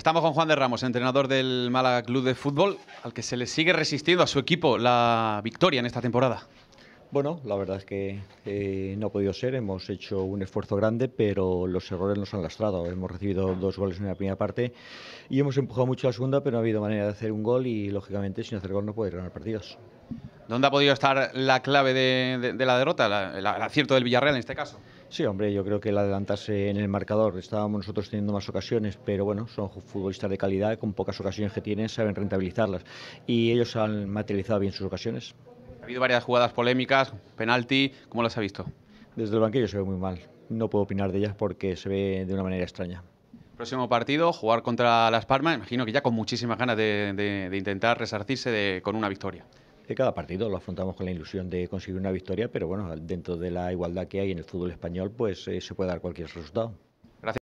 Estamos con Juan de Ramos, entrenador del Málaga Club de Fútbol, al que se le sigue resistiendo a su equipo la victoria en esta temporada. Bueno, la verdad es que eh, no ha podido ser. Hemos hecho un esfuerzo grande, pero los errores nos han lastrado. Hemos recibido dos goles en la primera parte y hemos empujado mucho a la segunda, pero no ha habido manera de hacer un gol y, lógicamente, sin hacer gol no puede ganar partidos. ¿Dónde ha podido estar la clave de, la derrota, el acierto del Villarreal en este caso? Sí, hombre, yo creo que el adelantarse en el marcador, estábamos nosotros teniendo más ocasiones, pero bueno, son futbolistas de calidad, con pocas ocasiones que tienen, saben rentabilizarlas. Y ellos han materializado bien sus ocasiones. Ha habido varias jugadas polémicas, penalti, ¿cómo las ha visto? Desde el banquillo se ve muy mal, no puedo opinar de ellas porque se ve de una manera extraña. Próximo partido, jugar contra Las Palmas, imagino que ya con muchísimas ganas de, intentar resarcirse con una victoria de cada partido lo afrontamos con la ilusión de conseguir una victoria, pero bueno, dentro de la igualdad que hay en el fútbol español, pues eh, se puede dar cualquier resultado.